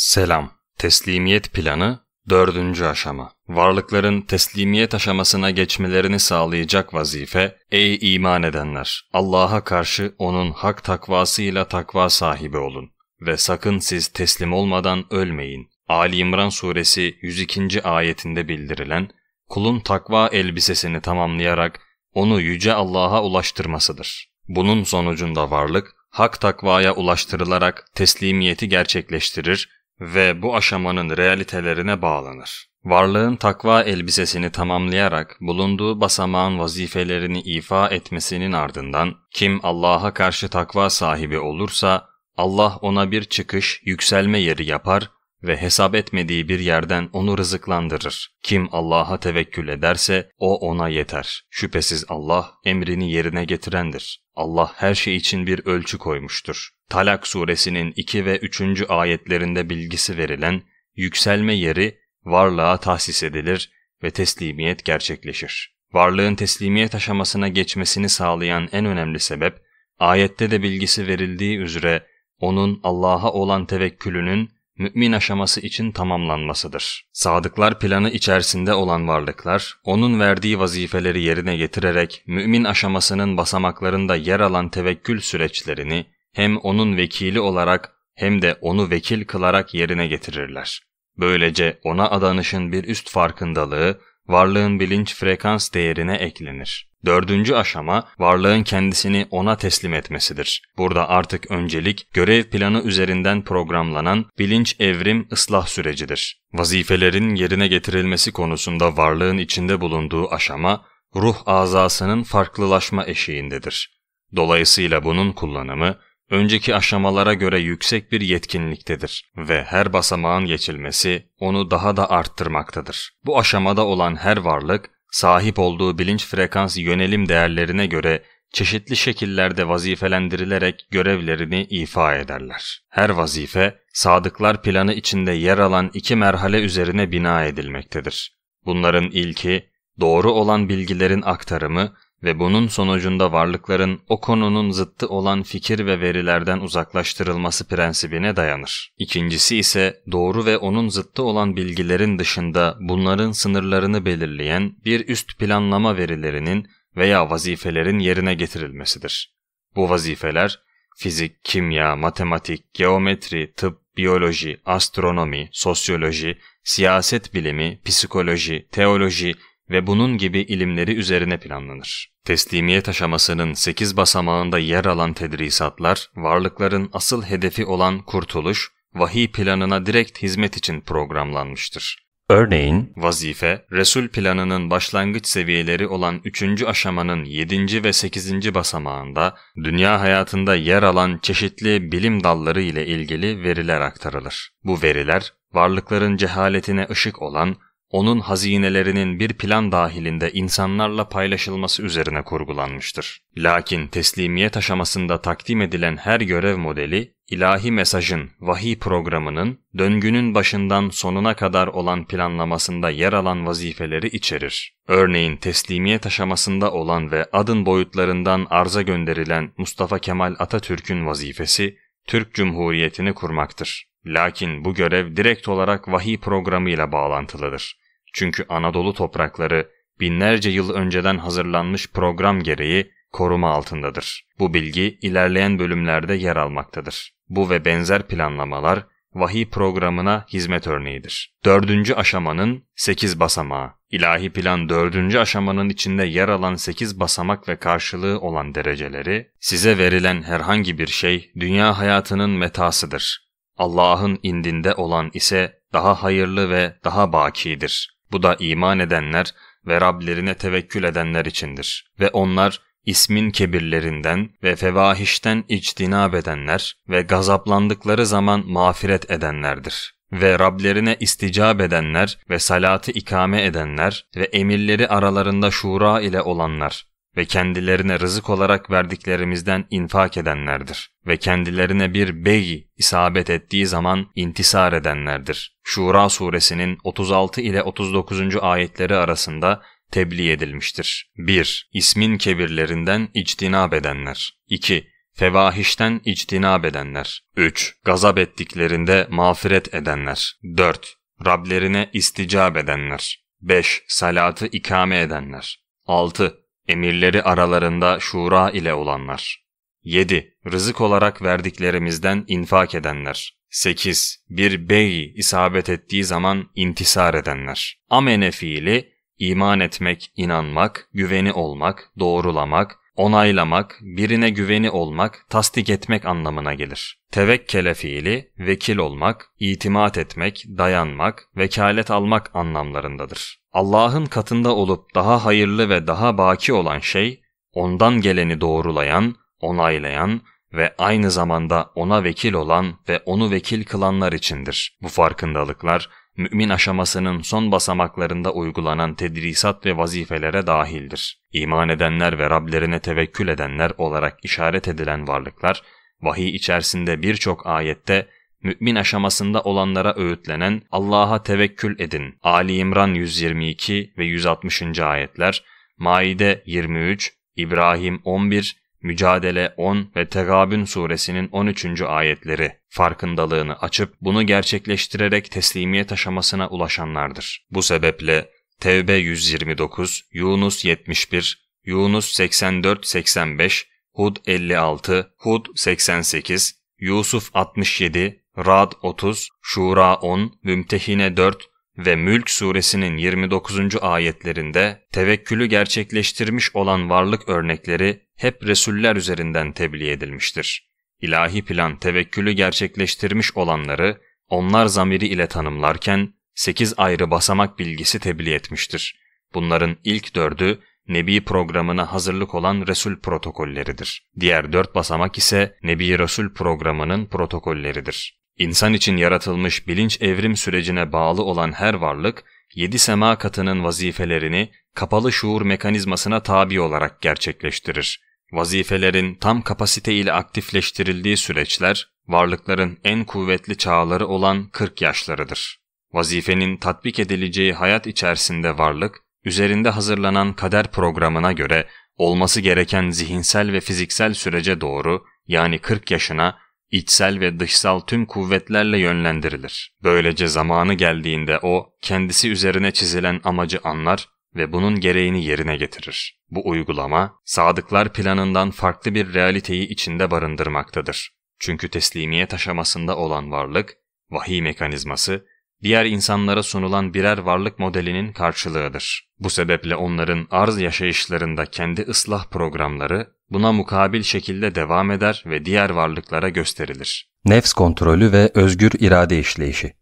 Selam. Teslimiyet planı dördüncü aşama. Varlıkların teslimiyet aşamasına geçmelerini sağlayacak vazife, ey iman edenler! Allah'a karşı onun hak takvasıyla takva sahibi olun ve sakın siz teslim olmadan ölmeyin. Ali İmran suresi 102. ayetinde bildirilen, kulun takva elbisesini tamamlayarak onu yüce Allah'a ulaştırmasıdır. Bunun sonucunda varlık, hak takvaya ulaştırılarak teslimiyeti gerçekleştirir ve bu aşamanın realitelerine bağlanır. Varlığın takva elbisesini tamamlayarak bulunduğu basamağın vazifelerini ifa etmesinin ardından kim Allah'a karşı takva sahibi olursa Allah ona bir çıkış, yükselme yeri yapar ve hesap etmediği bir yerden onu rızıklandırır. Kim Allah'a tevekkül ederse o ona yeter. Şüphesiz Allah emrini yerine getirendir. Allah her şey için bir ölçü koymuştur. Talak suresinin 2 ve 3. ayetlerinde bilgisi verilen yükselme yeri varlığa tahsis edilir ve teslimiyet gerçekleşir. Varlığın teslimiyet aşamasına geçmesini sağlayan en önemli sebep, ayette de bilgisi verildiği üzere onun Allah'a olan tevekkülünün mümin aşaması için tamamlanmasıdır. Sadıklar planı içerisinde olan varlıklar, onun verdiği vazifeleri yerine getirerek mümin aşamasının basamaklarında yer alan tevekkül süreçlerini hem onun vekili olarak hem de onu vekil kılarak yerine getirirler. Böylece ona adanışın bir üst farkındalığı, varlığın bilinç frekans değerine eklenir. Dördüncü aşama varlığın kendisini ona teslim etmesidir. Burada artık öncelik görev planı üzerinden programlanan bilinç evrim ıslah sürecidir. Vazifelerin yerine getirilmesi konusunda varlığın içinde bulunduğu aşama ruh azasının farklılaşma eşiğindedir. Dolayısıyla bunun kullanımı önceki aşamalara göre yüksek bir yetkinliktedir ve her basamağın geçilmesi onu daha da arttırmaktadır. Bu aşamada olan her varlık, sahip olduğu bilinç frekans yönelim değerlerine göre çeşitli şekillerde vazifelendirilerek görevlerini ifa ederler. Her vazife, sadıklar planı içinde yer alan iki merhale üzerine bina edilmektedir. Bunların ilki, doğru olan bilgilerin aktarımı ve bunun sonucunda varlıkların o konunun zıttı olan fikir ve verilerden uzaklaştırılması prensibine dayanır. İkincisi ise doğru ve onun zıttı olan bilgilerin dışında bunların sınırlarını belirleyen bir üst planlama verilerinin veya vazifelerin yerine getirilmesidir. Bu vazifeler fizik, kimya, matematik, geometri, tıp, biyoloji, astronomi, sosyoloji, siyaset bilimi, psikoloji, teoloji, ve bunun gibi ilimleri üzerine planlanır. Teslimiyet aşamasının 8 basamağında yer alan tedrisatlar, varlıkların asıl hedefi olan kurtuluş, vahiy planına direkt hizmet için programlanmıştır. Örneğin, vazife, Resul planının başlangıç seviyeleri olan 3. aşamanın 7. ve 8. basamağında, dünya hayatında yer alan çeşitli bilim dalları ile ilgili veriler aktarılır. Bu veriler, varlıkların cehaletine ışık olan onun hazinelerinin bir plan dahilinde insanlarla paylaşılması üzerine kurgulanmıştır. Lakin teslimiyet aşamasında takdim edilen her görev modeli, ilahi mesajın, vahiy programının, döngünün başından sonuna kadar olan planlamasında yer alan vazifeleri içerir. Örneğin teslimiyet aşamasında olan ve adın boyutlarından arza gönderilen Mustafa Kemal Atatürk'ün vazifesi, Türk Cumhuriyeti'ni kurmaktır. Lakin bu görev direkt olarak vahiy programıyla bağlantılıdır. Çünkü Anadolu toprakları binlerce yıl önceden hazırlanmış program gereği koruma altındadır. Bu bilgi ilerleyen bölümlerde yer almaktadır. Bu ve benzer planlamalar vahiy programına hizmet örneğidir. Dördüncü aşamanın sekiz basamağı. İlahi plan dördüncü aşamanın içinde yer alan sekiz basamak ve karşılığı olan dereceleri, size verilen herhangi bir şey dünya hayatının metasıdır. Allah'ın indinde olan ise daha hayırlı ve daha bakidir. Bu da iman edenler ve Rablerine tevekkül edenler içindir. Ve onlar ismin kebirlerinden ve fevahişten içtinab edenler ve gazaplandıkları zaman mağfiret edenlerdir. Ve Rablerine isticab edenler ve salatı ikame edenler ve emirleri aralarında şura ile olanlar ve kendilerine rızık olarak verdiklerimizden infak edenlerdir ve kendilerine bir bey isabet ettiği zaman intisar edenlerdir. Şura suresinin 36 ile 39. ayetleri arasında tebliğ edilmiştir. 1. İsmin kebirlerinden içtinab edenler. 2. Fevahişten içtinab edenler. 3. Gazap ettiklerinde mağfiret edenler. 4. Rablerine isticab edenler. 5. Salatı ikame edenler. 6 emirleri aralarında şura ile olanlar. 7. Rızık olarak verdiklerimizden infak edenler. 8. Bir bey isabet ettiği zaman intisar edenler. Amene fiili iman etmek, inanmak, güveni olmak, doğrulamak, onaylamak, birine güveni olmak, tasdik etmek anlamına gelir. Tevekkele fiili, vekil olmak, itimat etmek, dayanmak, vekalet almak anlamlarındadır. Allah'ın katında olup daha hayırlı ve daha baki olan şey, ondan geleni doğrulayan, onaylayan ve aynı zamanda ona vekil olan ve onu vekil kılanlar içindir. Bu farkındalıklar, mümin aşamasının son basamaklarında uygulanan tedrisat ve vazifelere dahildir. İman edenler ve Rablerine tevekkül edenler olarak işaret edilen varlıklar, vahiy içerisinde birçok ayette mümin aşamasında olanlara öğütlenen Allah'a tevekkül edin. Ali İmran 122 ve 160. ayetler, Maide 23, İbrahim 11, Mücadele 10 ve Tegabün suresinin 13. ayetleri farkındalığını açıp bunu gerçekleştirerek teslimiyet aşamasına ulaşanlardır. Bu sebeple Tevbe 129, Yunus 71, Yunus 84-85, Hud 56, Hud 88, Yusuf 67, Rad 30, Şura 10, Mümtehine 4, ve Mülk suresinin 29. ayetlerinde tevekkülü gerçekleştirmiş olan varlık örnekleri hep Resuller üzerinden tebliğ edilmiştir. İlahi plan tevekkülü gerçekleştirmiş olanları onlar zamiri ile tanımlarken 8 ayrı basamak bilgisi tebliğ etmiştir. Bunların ilk dördü Nebi programına hazırlık olan Resul protokolleridir. Diğer dört basamak ise Nebi Resul programının protokolleridir. İnsan için yaratılmış bilinç evrim sürecine bağlı olan her varlık, yedi sema katının vazifelerini kapalı şuur mekanizmasına tabi olarak gerçekleştirir. Vazifelerin tam kapasite ile aktifleştirildiği süreçler, varlıkların en kuvvetli çağları olan 40 yaşlarıdır. Vazifenin tatbik edileceği hayat içerisinde varlık, üzerinde hazırlanan kader programına göre olması gereken zihinsel ve fiziksel sürece doğru yani 40 yaşına içsel ve dışsal tüm kuvvetlerle yönlendirilir. Böylece zamanı geldiğinde o, kendisi üzerine çizilen amacı anlar ve bunun gereğini yerine getirir. Bu uygulama, sadıklar planından farklı bir realiteyi içinde barındırmaktadır. Çünkü teslimiyet aşamasında olan varlık, vahiy mekanizması, diğer insanlara sunulan birer varlık modelinin karşılığıdır. Bu sebeple onların arz yaşayışlarında kendi ıslah programları buna mukabil şekilde devam eder ve diğer varlıklara gösterilir. Nefs kontrolü ve özgür irade işleyişi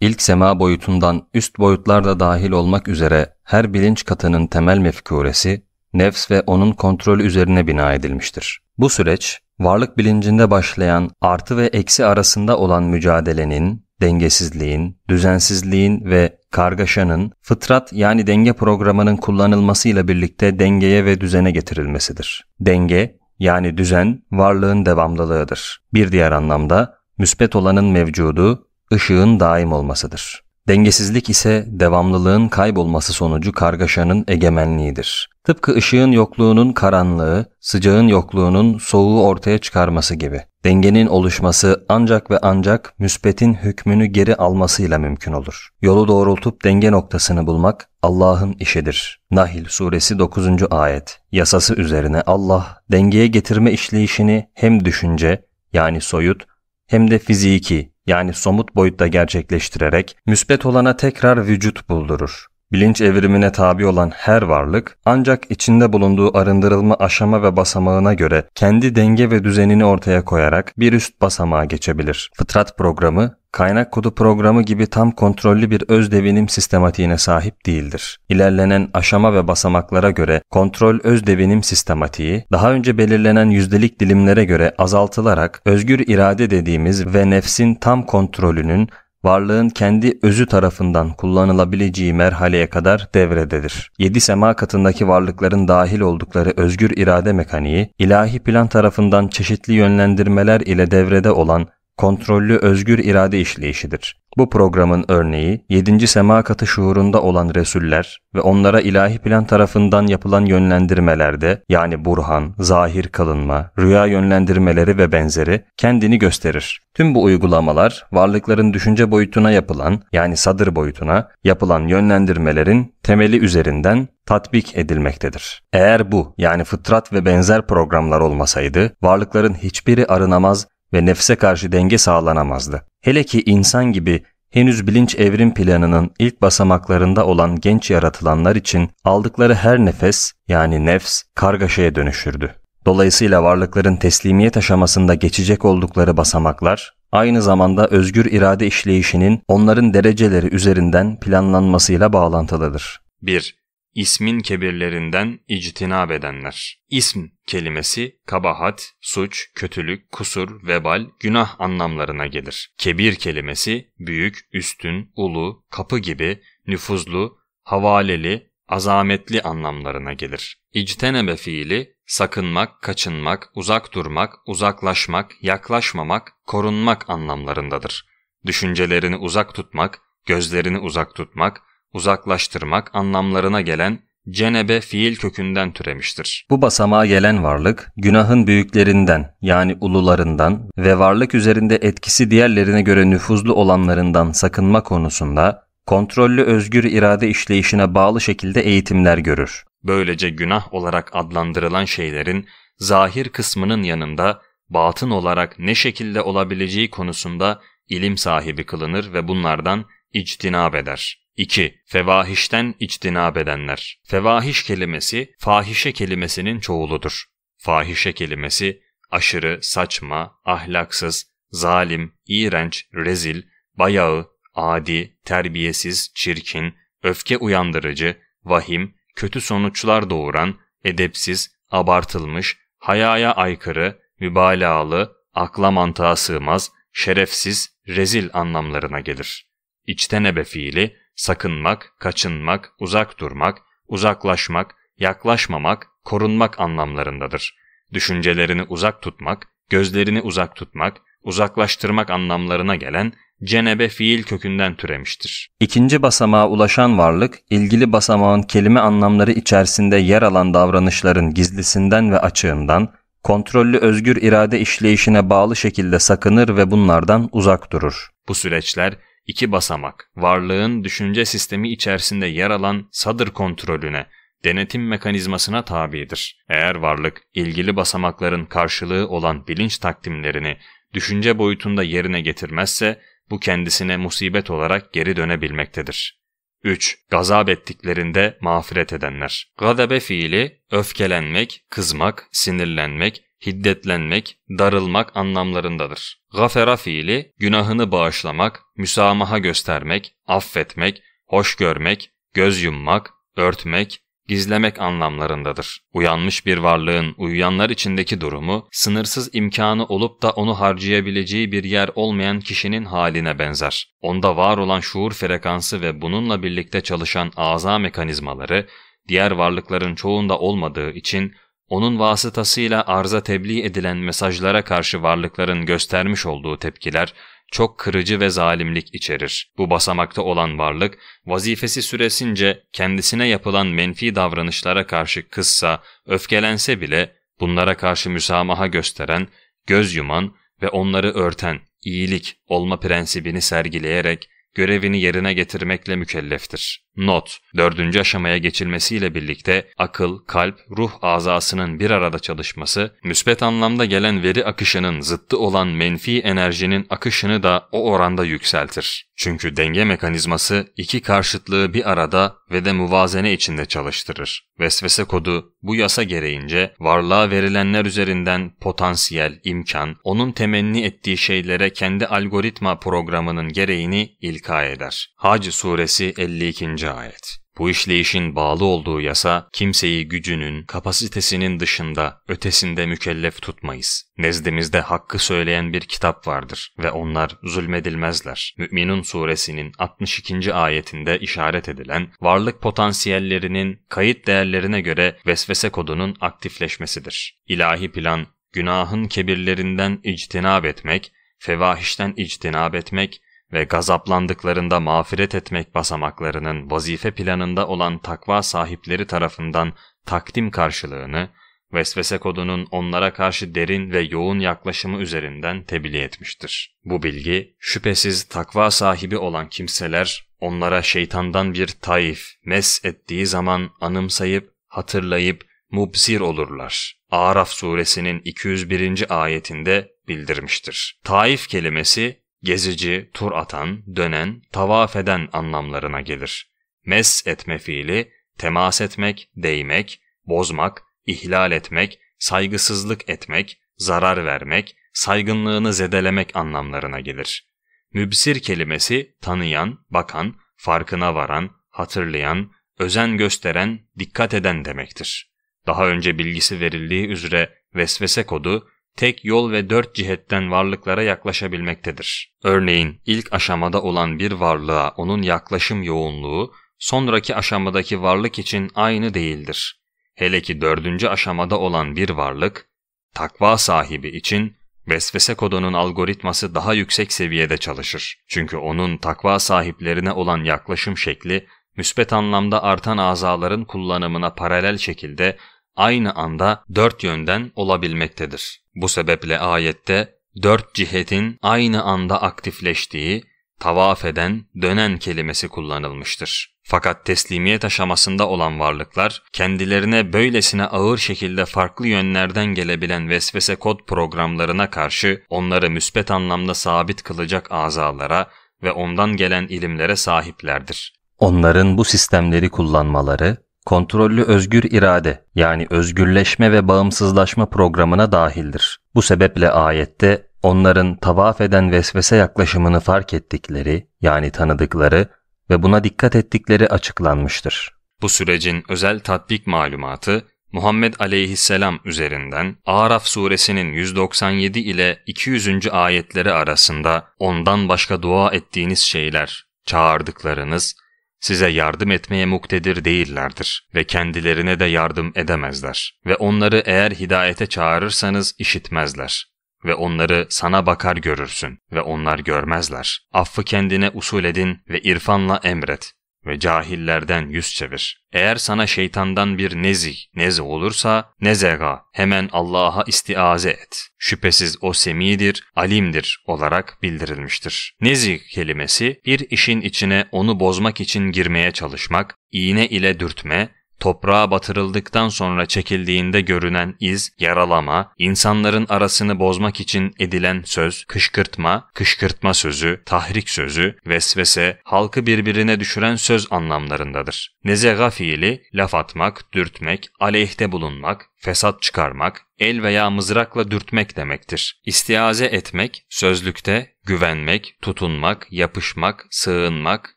İlk sema boyutundan üst boyutlar da dahil olmak üzere her bilinç katının temel mefkuresi, nefs ve onun kontrolü üzerine bina edilmiştir. Bu süreç, varlık bilincinde başlayan artı ve eksi arasında olan mücadelenin, dengesizliğin, düzensizliğin ve kargaşanın, fıtrat yani denge programının kullanılmasıyla birlikte dengeye ve düzene getirilmesidir. Denge yani düzen varlığın devamlılığıdır. Bir diğer anlamda müspet olanın mevcudu, ışığın daim olmasıdır. Dengesizlik ise devamlılığın kaybolması sonucu kargaşanın egemenliğidir. Tıpkı ışığın yokluğunun karanlığı, sıcağın yokluğunun soğuğu ortaya çıkarması gibi. Dengenin oluşması ancak ve ancak müsbetin hükmünü geri almasıyla mümkün olur. Yolu doğrultup denge noktasını bulmak Allah'ın işidir. Nahil suresi 9. ayet. Yasası üzerine Allah dengeye getirme işleyişini hem düşünce yani soyut hem de fiziki yani somut boyutta gerçekleştirerek müsbet olana tekrar vücut buldurur. Bilinç evrimine tabi olan her varlık ancak içinde bulunduğu arındırılma aşama ve basamağına göre kendi denge ve düzenini ortaya koyarak bir üst basamağa geçebilir. Fıtrat programı kaynak kodu programı gibi tam kontrollü bir öz devinim sistematiğine sahip değildir. İlerlenen aşama ve basamaklara göre kontrol öz devinim sistematiği, daha önce belirlenen yüzdelik dilimlere göre azaltılarak özgür irade dediğimiz ve nefsin tam kontrolünün varlığın kendi özü tarafından kullanılabileceği merhaleye kadar devrededir. Yedi sema katındaki varlıkların dahil oldukları özgür irade mekaniği, ilahi plan tarafından çeşitli yönlendirmeler ile devrede olan kontrollü özgür irade işleyişidir. Bu programın örneği 7. sema katı şuurunda olan resuller ve onlara ilahi plan tarafından yapılan yönlendirmelerde yani burhan, zahir kalınma, rüya yönlendirmeleri ve benzeri kendini gösterir. Tüm bu uygulamalar varlıkların düşünce boyutuna yapılan yani sadır boyutuna yapılan yönlendirmelerin temeli üzerinden tatbik edilmektedir. Eğer bu yani fıtrat ve benzer programlar olmasaydı varlıkların hiçbiri arınamaz ve nefse karşı denge sağlanamazdı. Hele ki insan gibi henüz bilinç evrim planının ilk basamaklarında olan genç yaratılanlar için aldıkları her nefes yani nefs kargaşaya dönüşürdü. Dolayısıyla varlıkların teslimiyet aşamasında geçecek oldukları basamaklar aynı zamanda özgür irade işleyişinin onların dereceleri üzerinden planlanmasıyla bağlantılıdır. 1. İsmin kebirlerinden ictinab edenler. İsm kelimesi kabahat, suç, kötülük, kusur, vebal, günah anlamlarına gelir. Kebir kelimesi büyük, üstün, ulu, kapı gibi, nüfuzlu, havaleli, azametli anlamlarına gelir. İctenebe fiili sakınmak, kaçınmak, uzak durmak, uzaklaşmak, yaklaşmamak, korunmak anlamlarındadır. Düşüncelerini uzak tutmak, gözlerini uzak tutmak, uzaklaştırmak anlamlarına gelen cenebe fiil kökünden türemiştir. Bu basamağa gelen varlık günahın büyüklerinden yani ulularından ve varlık üzerinde etkisi diğerlerine göre nüfuzlu olanlarından sakınma konusunda kontrollü özgür irade işleyişine bağlı şekilde eğitimler görür. Böylece günah olarak adlandırılan şeylerin zahir kısmının yanında batın olarak ne şekilde olabileceği konusunda ilim sahibi kılınır ve bunlardan içtinab eder. 2. Fevahişten içtinab edenler. Fevahiş kelimesi fahişe kelimesinin çoğuludur. Fahişe kelimesi aşırı, saçma, ahlaksız, zalim, iğrenç, rezil, bayağı, adi, terbiyesiz, çirkin, öfke uyandırıcı, vahim, kötü sonuçlar doğuran, edepsiz, abartılmış, hayaya aykırı, mübalağalı, akla mantığa sığmaz, şerefsiz, rezil anlamlarına gelir. İçtenebe fiili sakınmak, kaçınmak, uzak durmak, uzaklaşmak, yaklaşmamak, korunmak anlamlarındadır. Düşüncelerini uzak tutmak, gözlerini uzak tutmak, uzaklaştırmak anlamlarına gelen cenebe fiil kökünden türemiştir. İkinci basamağa ulaşan varlık, ilgili basamağın kelime anlamları içerisinde yer alan davranışların gizlisinden ve açığından, kontrollü özgür irade işleyişine bağlı şekilde sakınır ve bunlardan uzak durur. Bu süreçler iki basamak, varlığın düşünce sistemi içerisinde yer alan sadır kontrolüne, denetim mekanizmasına tabidir. Eğer varlık ilgili basamakların karşılığı olan bilinç takdimlerini düşünce boyutunda yerine getirmezse bu kendisine musibet olarak geri dönebilmektedir. 3. Gazap ettiklerinde mağfiret edenler. Gadabe fiili öfkelenmek, kızmak, sinirlenmek, hiddetlenmek, darılmak anlamlarındadır. Gafera fiili, günahını bağışlamak, müsamaha göstermek, affetmek, hoş görmek, göz yummak, örtmek, gizlemek anlamlarındadır. Uyanmış bir varlığın uyuyanlar içindeki durumu, sınırsız imkanı olup da onu harcayabileceği bir yer olmayan kişinin haline benzer. Onda var olan şuur frekansı ve bununla birlikte çalışan aza mekanizmaları, diğer varlıkların çoğunda olmadığı için onun vasıtasıyla arza tebliğ edilen mesajlara karşı varlıkların göstermiş olduğu tepkiler çok kırıcı ve zalimlik içerir. Bu basamakta olan varlık, vazifesi süresince kendisine yapılan menfi davranışlara karşı kızsa, öfkelense bile bunlara karşı müsamaha gösteren, göz yuman ve onları örten iyilik olma prensibini sergileyerek görevini yerine getirmekle mükelleftir. Not, dördüncü aşamaya geçilmesiyle birlikte akıl, kalp, ruh azasının bir arada çalışması, müsbet anlamda gelen veri akışının zıttı olan menfi enerjinin akışını da o oranda yükseltir. Çünkü denge mekanizması iki karşıtlığı bir arada ve de muvazene içinde çalıştırır. Vesvese kodu bu yasa gereğince varlığa verilenler üzerinden potansiyel, imkan, onun temenni ettiği şeylere kendi algoritma programının gereğini ilka eder. Hac suresi 52 ayet. Bu işleyişin bağlı olduğu yasa kimseyi gücünün, kapasitesinin dışında, ötesinde mükellef tutmayız. Nezdimizde hakkı söyleyen bir kitap vardır ve onlar zulmedilmezler. Mü'minun suresinin 62. ayetinde işaret edilen varlık potansiyellerinin kayıt değerlerine göre vesvese kodunun aktifleşmesidir. İlahi plan, günahın kebirlerinden ictinab etmek, fevahişten ictinab etmek, ve gazaplandıklarında mağfiret etmek basamaklarının vazife planında olan takva sahipleri tarafından takdim karşılığını, vesvese kodunun onlara karşı derin ve yoğun yaklaşımı üzerinden tebliğ etmiştir. Bu bilgi, şüphesiz takva sahibi olan kimseler, onlara şeytandan bir taif mes ettiği zaman anımsayıp, hatırlayıp, mubzir olurlar. Araf suresinin 201. ayetinde bildirmiştir. Taif kelimesi gezici, tur atan, dönen, tavaf eden anlamlarına gelir. Mes etme fiili, temas etmek, değmek, bozmak, ihlal etmek, saygısızlık etmek, zarar vermek, saygınlığını zedelemek anlamlarına gelir. Mübsir kelimesi tanıyan, bakan, farkına varan, hatırlayan, özen gösteren, dikkat eden demektir. Daha önce bilgisi verildiği üzere vesvese kodu tek yol ve dört cihetten varlıklara yaklaşabilmektedir. Örneğin ilk aşamada olan bir varlığa onun yaklaşım yoğunluğu sonraki aşamadaki varlık için aynı değildir. Hele ki dördüncü aşamada olan bir varlık, takva sahibi için vesvese kodunun algoritması daha yüksek seviyede çalışır. Çünkü onun takva sahiplerine olan yaklaşım şekli, müspet anlamda artan azaların kullanımına paralel şekilde aynı anda dört yönden olabilmektedir. Bu sebeple ayette dört cihetin aynı anda aktifleştiği, tavaf eden, dönen kelimesi kullanılmıştır. Fakat teslimiyet aşamasında olan varlıklar, kendilerine böylesine ağır şekilde farklı yönlerden gelebilen vesvese kod programlarına karşı onları müspet anlamda sabit kılacak azalara ve ondan gelen ilimlere sahiplerdir. Onların bu sistemleri kullanmaları, kontrollü özgür irade yani özgürleşme ve bağımsızlaşma programına dahildir. Bu sebeple ayette onların tavaf eden vesvese yaklaşımını fark ettikleri yani tanıdıkları ve buna dikkat ettikleri açıklanmıştır. Bu sürecin özel tatbik malumatı Muhammed aleyhisselam üzerinden Araf suresinin 197 ile 200. ayetleri arasında ondan başka dua ettiğiniz şeyler, çağırdıklarınız, size yardım etmeye muktedir değillerdir ve kendilerine de yardım edemezler ve onları eğer hidayete çağırırsanız işitmezler ve onları sana bakar görürsün ve onlar görmezler. Affı kendine usul edin ve irfanla emret ve cahillerden yüz çevir. Eğer sana şeytandan bir nezih, neze olursa nezega hemen Allah'a istiaze et. Şüphesiz o semidir, alimdir olarak bildirilmiştir. Nezih kelimesi bir işin içine onu bozmak için girmeye çalışmak, iğne ile dürtme, Toprağa batırıldıktan sonra çekildiğinde görünen iz, yaralama, insanların arasını bozmak için edilen söz, kışkırtma, kışkırtma sözü, tahrik sözü, vesvese, halkı birbirine düşüren söz anlamlarındadır. Nezega fiili, laf atmak, dürtmek, aleyhte bulunmak, fesat çıkarmak, el veya mızrakla dürtmek demektir. İstiaze etmek, sözlükte güvenmek, tutunmak, yapışmak, sığınmak,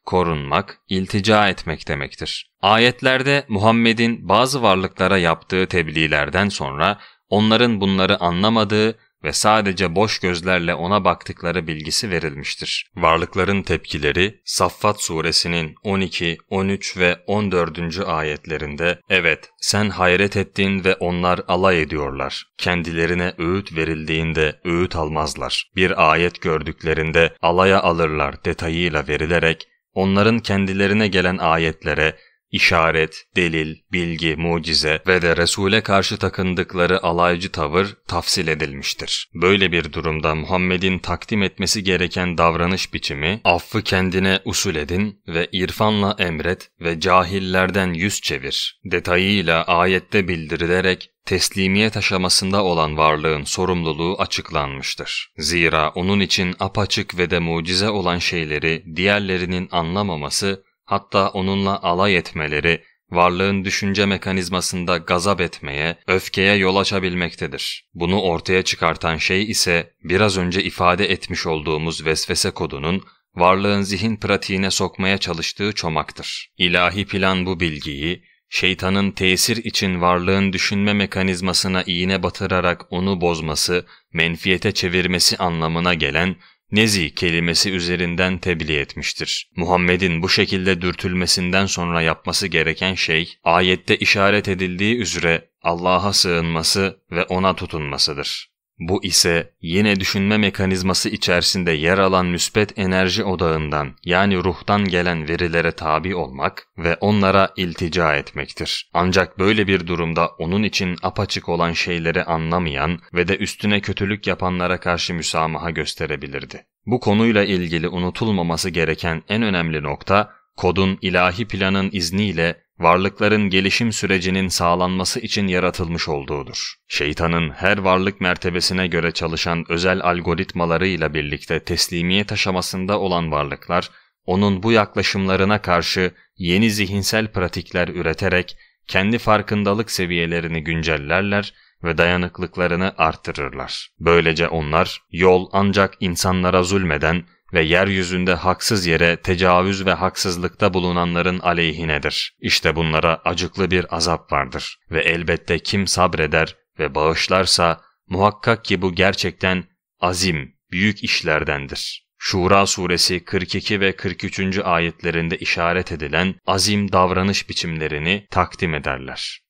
korunmak, iltica etmek demektir. Ayetlerde Muhammed'in bazı varlıklara yaptığı tebliğlerden sonra onların bunları anlamadığı ve sadece boş gözlerle ona baktıkları bilgisi verilmiştir. Varlıkların tepkileri Saffat suresinin 12, 13 ve 14. ayetlerinde evet sen hayret ettin ve onlar alay ediyorlar. Kendilerine öğüt verildiğinde öğüt almazlar. Bir ayet gördüklerinde alaya alırlar detayıyla verilerek onların kendilerine gelen ayetlere İşaret, delil, bilgi, mucize ve de Resul'e karşı takındıkları alaycı tavır tafsil edilmiştir. Böyle bir durumda Muhammed'in takdim etmesi gereken davranış biçimi, affı kendine usul edin ve irfanla emret ve cahillerden yüz çevir. Detayıyla ayette bildirilerek teslimiyet aşamasında olan varlığın sorumluluğu açıklanmıştır. Zira onun için apaçık ve de mucize olan şeyleri diğerlerinin anlamaması hatta onunla alay etmeleri, varlığın düşünce mekanizmasında gazap etmeye, öfkeye yol açabilmektedir. Bunu ortaya çıkartan şey ise biraz önce ifade etmiş olduğumuz vesvese kodunun varlığın zihin pratiğine sokmaya çalıştığı çomaktır. İlahi plan bu bilgiyi, şeytanın tesir için varlığın düşünme mekanizmasına iğne batırarak onu bozması, menfiyete çevirmesi anlamına gelen nezi kelimesi üzerinden tebliğ etmiştir. Muhammed'in bu şekilde dürtülmesinden sonra yapması gereken şey, ayette işaret edildiği üzere Allah'a sığınması ve ona tutunmasıdır. Bu ise yine düşünme mekanizması içerisinde yer alan müspet enerji odağından yani ruhtan gelen verilere tabi olmak ve onlara iltica etmektir. Ancak böyle bir durumda onun için apaçık olan şeyleri anlamayan ve de üstüne kötülük yapanlara karşı müsamaha gösterebilirdi. Bu konuyla ilgili unutulmaması gereken en önemli nokta kodun ilahi planın izniyle varlıkların gelişim sürecinin sağlanması için yaratılmış olduğudur. Şeytanın her varlık mertebesine göre çalışan özel algoritmalarıyla birlikte teslimiyet aşamasında olan varlıklar, onun bu yaklaşımlarına karşı yeni zihinsel pratikler üreterek kendi farkındalık seviyelerini güncellerler ve dayanıklıklarını artırırlar. Böylece onlar yol ancak insanlara zulmeden ve yeryüzünde haksız yere tecavüz ve haksızlıkta bulunanların aleyhinedir. İşte bunlara acıklı bir azap vardır ve elbette kim sabreder ve bağışlarsa muhakkak ki bu gerçekten azim, büyük işlerdendir. Şura suresi 42 ve 43. ayetlerinde işaret edilen azim davranış biçimlerini takdim ederler.